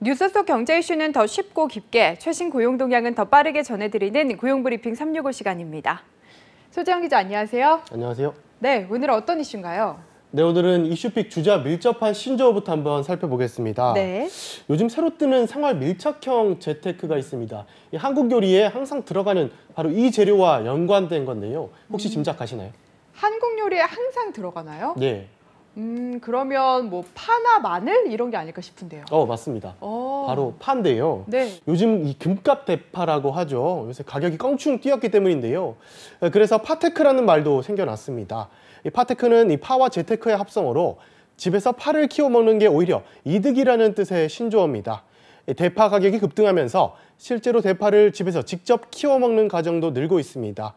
뉴스 속 경제 이슈는 더 쉽고 깊게, 최신 고용 동향은 더 빠르게 전해드리는 고용 브리핑 365 시간입니다. 소재영 기자 안녕하세요. 안녕하세요. 네, 오늘 어떤 이슈인가요? 네, 오늘은 이슈픽 주자 밀접한 신조어부터 한번 살펴보겠습니다. 네. 요즘 새로 뜨는 생활 밀착형 재테크가 있습니다. 한국 요리에 항상 들어가는 바로 이 재료와 연관된 건데요. 혹시 음. 짐작하시나요? 한국 요리에 항상 들어가나요? 네. 음, 그러면 뭐 파나 마늘 이런 게 아닐까 싶은데요. 어 맞습니다. 어. 바로 파인데요. 네. 요즘 이 금값 대파라고 하죠. 요새 가격이 껑충 뛰었기 때문인데요. 그래서 파테크라는 말도 생겨났습니다. 이 파테크는 이 파와 재테크의 합성어로 집에서 파를 키워 먹는 게 오히려 이득이라는 뜻의 신조어입니다. 대파 가격이 급등하면서 실제로 대파를 집에서 직접 키워 먹는 가정도 늘고 있습니다.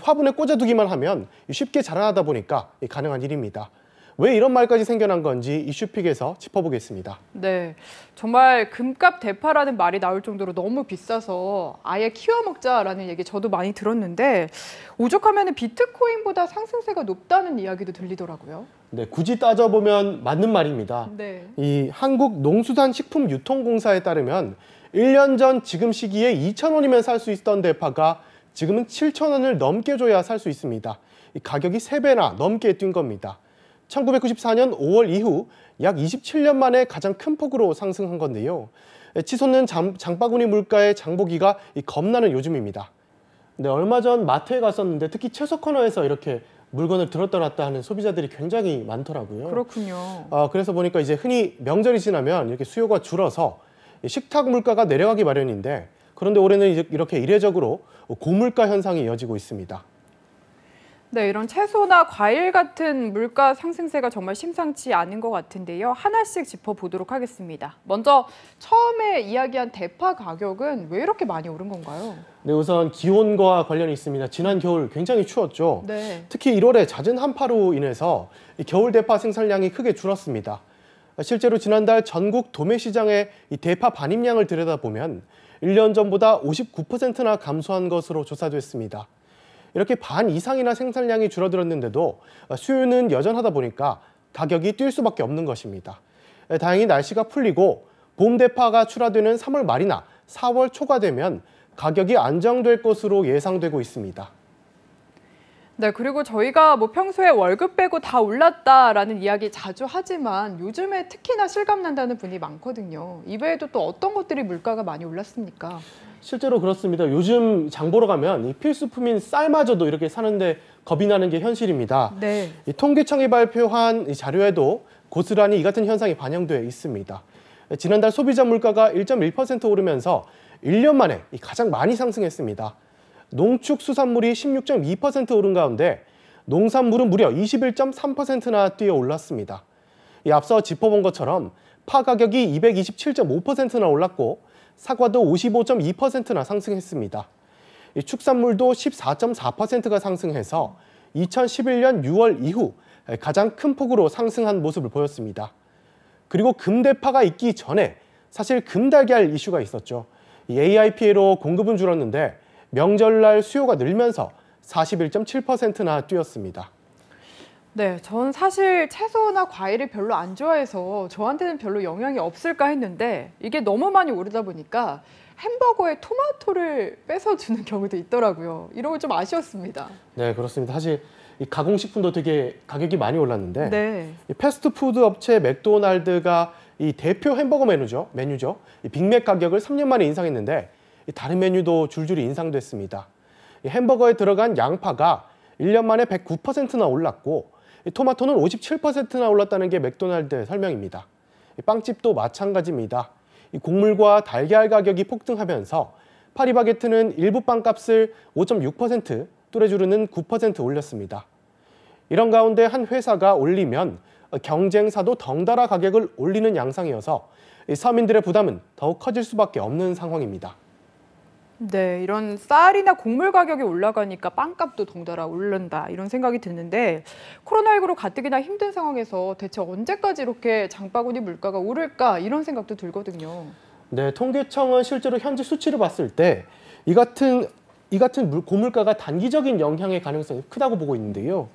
화분에 꽂아두기만 하면 쉽게 자라나다 보니까 가능한 일입니다. 왜 이런 말까지 생겨난 건지 이슈픽에서 짚어보겠습니다. 네, 정말 금값 대파라는 말이 나올 정도로 너무 비싸서 아예 키워먹자라는 얘기 저도 많이 들었는데 오죽하면 비트코인보다 상승세가 높다는 이야기도 들리더라고요. 네, 굳이 따져보면 맞는 말입니다. 네. 이 한국농수산식품유통공사에 따르면 1년 전 지금 시기에 2,000원이면 살 수 있던 대파가 지금은 7,000원을 넘게 줘야 살 수 있습니다. 가격이 세배나 넘게 뛴 겁니다. 1994년 5월 이후 약 27년 만에 가장 큰 폭으로 상승한 건데요. 치솟는 장, 장바구니 물가의 장보기가 겁나는 요즘입니다. 네, 얼마 전 마트에 갔었는데 특히 채소 코너에서 이렇게 물건을 들었다 놨다 하는 소비자들이 굉장히 많더라고요. 그렇군요. 아, 그래서 보니까 이제 흔히 명절이 지나면 이렇게 수요가 줄어서 식탁 물가가 내려가기 마련인데 그런데 올해는 이렇게 이례적으로 고물가 현상이 이어지고 있습니다. 네, 이런 채소나 과일 같은 물가 상승세가 정말 심상치 않은 것 같은데요. 하나씩 짚어보도록 하겠습니다. 먼저 처음에 이야기한 대파 가격은 왜 이렇게 많이 오른 건가요? 네, 우선 기온과 관련이 있습니다. 지난 겨울 굉장히 추웠죠. 네. 특히 1월에 잦은 한파로 인해서 겨울 대파 생산량이 크게 줄었습니다. 실제로 지난달 전국 도매시장의 대파 반입량을 들여다보면 1년 전보다 59%나 감소한 것으로 조사됐습니다. 이렇게 반 이상이나 생산량이 줄어들었는데도 수요는 여전하다 보니까 가격이 뛸 수밖에 없는 것입니다. 다행히 날씨가 풀리고 봄 대파가 출하되는 3월 말이나 4월 초가 되면 가격이 안정될 것으로 예상되고 있습니다. 네, 그리고 저희가 뭐 평소에 월급 빼고 다 올랐다라는 이야기 자주 하지만 요즘에 특히나 실감난다는 분이 많거든요. 이외에도 또 어떤 것들이 물가가 많이 올랐습니까? 실제로 그렇습니다. 요즘 장 보러 가면 필수품인 쌀마저도 이렇게 사는데 겁이 나는 게 현실입니다. 네. 이 통계청이 발표한 자료에도 고스란히 이 같은 현상이 반영돼 있습니다. 지난달 소비자 물가가 1.1% 오르면서 1년 만에 가장 많이 상승했습니다. 농축수산물이 16.2% 오른 가운데 농산물은 무려 21.3%나 뛰어 올랐습니다. 앞서 짚어본 것처럼 파 가격이 227.5%나 올랐고 사과도 55.2%나 상승했습니다. 축산물도 14.4%가 상승해서 2011년 6월 이후 가장 큰 폭으로 상승한 모습을 보였습니다. 그리고 금대파가 있기 전에 사실 금달걀 이슈가 있었죠. AI 피해로 공급은 줄었는데 명절날 수요가 늘면서 41.7%나 뛰었습니다. 네, 전 사실 채소나 과일을 별로 안 좋아해서 저한테는 별로 영향이 없을까 했는데 이게 너무 많이 오르다 보니까 햄버거에 토마토를 뺏어 주는 경우도 있더라고요. 이런 걸좀 아쉬웠습니다. 네, 그렇습니다. 사실 이 가공식품도 되게 가격이 많이 올랐는데 네. 이 패스트푸드 업체 맥도날드가 이 대표 햄버거 메뉴죠. 메뉴죠. 이 빅맥 가격을 3년 만에 인상했는데 이 다른 메뉴도 줄줄이 인상됐습니다. 이 햄버거에 들어간 양파가 1년 만에 109%나 올랐고 토마토는 57%나 올랐다는 게 맥도날드의 설명입니다. 빵집도 마찬가지입니다. 곡물과 달걀 가격이 폭등하면서 파리바게트는 일부 빵값을 5.6%, 또레주르는 9% 올렸습니다. 이런 가운데 한 회사가 올리면 경쟁사도 덩달아 가격을 올리는 양상이어서 서민들의 부담은 더욱 커질 수밖에 없는 상황입니다. 네, 이런 쌀이나 곡물 가격이 올라가니까 빵값도 덩달아 오른다 이런 생각이 드는데 코로나19로 가뜩이나 힘든 상황에서 대체 언제까지 이렇게 장바구니 물가가 오를까 이런 생각도 들거든요. 네, 통계청은 실제로 현재 수치를 봤을 때 이 같은 이 같은 물, 고물가가 단기적인 영향의 가능성이 크다고 보고 있는데요.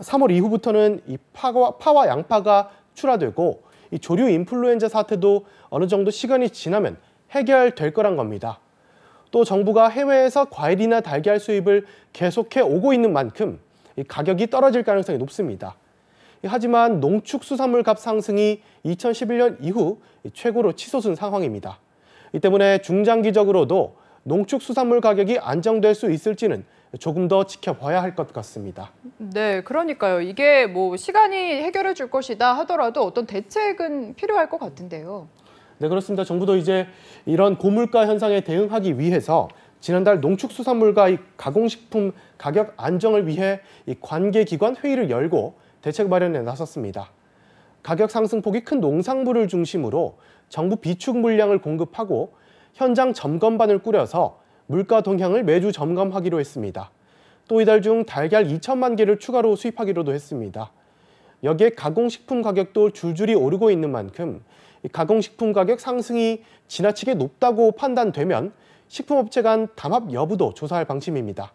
3월 이후부터는 이 파와, 파와 양파가 출하되고 이 조류 인플루엔자 사태도 어느 정도 시간이 지나면 해결될 거란 겁니다. 또 정부가 해외에서 과일이나 달걀 수입을 계속해 오고 있는 만큼 가격이 떨어질 가능성이 높습니다. 하지만 농축수산물 값 상승이 2011년 이후 최고로 치솟은 상황입니다. 이 때문에 중장기적으로도 농축수산물 가격이 안정될 수 있을지는 조금 더 지켜봐야 할 것 같습니다. 네, 그러니까요. 이게 뭐 시간이 해결해 줄 것이다 하더라도 어떤 대책은 필요할 것 같은데요. 네, 그렇습니다. 정부도 이제 이런 고물가 현상에 대응하기 위해서 지난달 농축수산물과 이 가공식품 가격 안정을 위해 이 관계기관 회의를 열고 대책 마련에 나섰습니다. 가격 상승폭이 큰 농산물을 중심으로 정부 비축 물량을 공급하고 현장 점검반을 꾸려서 물가 동향을 매주 점검하기로 했습니다. 또 이달 중 달걀 2천만 개를 추가로 수입하기로도 했습니다. 여기에 가공식품 가격도 줄줄이 오르고 있는 만큼 가공식품 가격 상승이 지나치게 높다고 판단되면 식품업체 간 담합 여부도 조사할 방침입니다.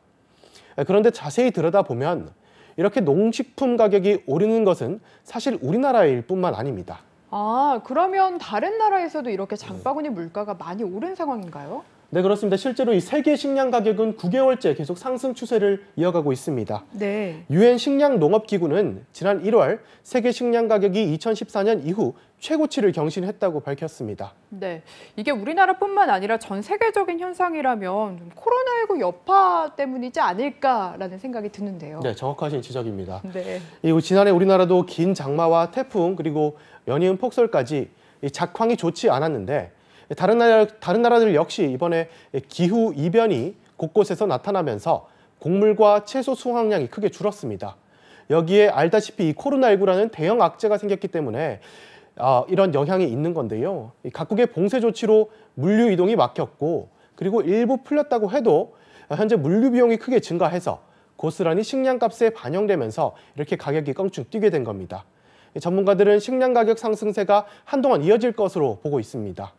그런데 자세히 들여다보면 이렇게 농식품 가격이 오르는 것은 사실 우리나라일 뿐만 아닙니다. 아, 그러면 다른 나라에서도 이렇게 네. 장바구니 물가가 많이 오른 상황인가요? 네, 그렇습니다. 실제로 이 세계 식량 가격은 9개월째 계속 상승 추세를 이어가고 있습니다. 네. 유엔 식량 농업 기구는 지난 1월 세계 식량 가격이 2014년 이후 최고치를 경신했다고 밝혔습니다. 네. 이게 우리나라뿐만 아니라 전 세계적인 현상이라면 코로나19 여파 때문이지 않을까라는 생각이 드는데요. 네, 정확하신 지적입니다. 네. 이 지난해 우리나라도 긴 장마와 태풍 그리고 연이은 폭설까지 이 작황이 좋지 않았는데 다른 나라 다른 나라들 역시 이번에 기후 이변이 곳곳에서 나타나면서 곡물과 채소 수확량이 크게 줄었습니다. 여기에 알다시피 이 코로나19라는 대형 악재가 생겼기 때문에 어, 이런 영향이 있는 건데요. 각국의 봉쇄 조치로 물류 이동이 막혔고 그리고 일부 풀렸다고 해도 현재 물류 비용이 크게 증가해서 고스란히 식량값에 반영되면서 이렇게 가격이 껑충 뛰게 된 겁니다. 전문가들은 식량 가격 상승세가 한동안 이어질 것으로 보고 있습니다.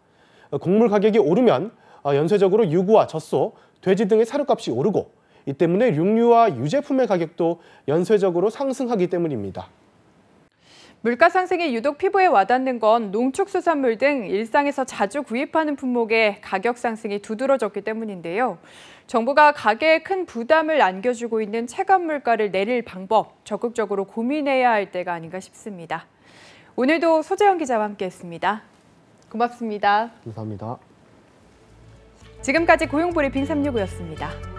곡물 가격이 오르면 어, 연쇄적으로 유구와 젖소, 돼지 등의 사료값이 오르고 이 때문에 육류와 유제품의 가격도 연쇄적으로 상승하기 때문입니다. 물가 상승이 유독 피부에 와닿는 건 농축수산물 등 일상에서 자주 구입하는 품목의 가격 상승이 두드러졌기 때문인데요. 정부가 가게에 큰 부담을 안겨주고 있는 체감 물가를 내릴 방법 적극적으로 고민해야 할 때가 아닌가 싶습니다. 오늘도 소재영 기자와 함께했습니다. 고맙습니다. 감사합니다. 지금까지 고용브리핑 365였습니다.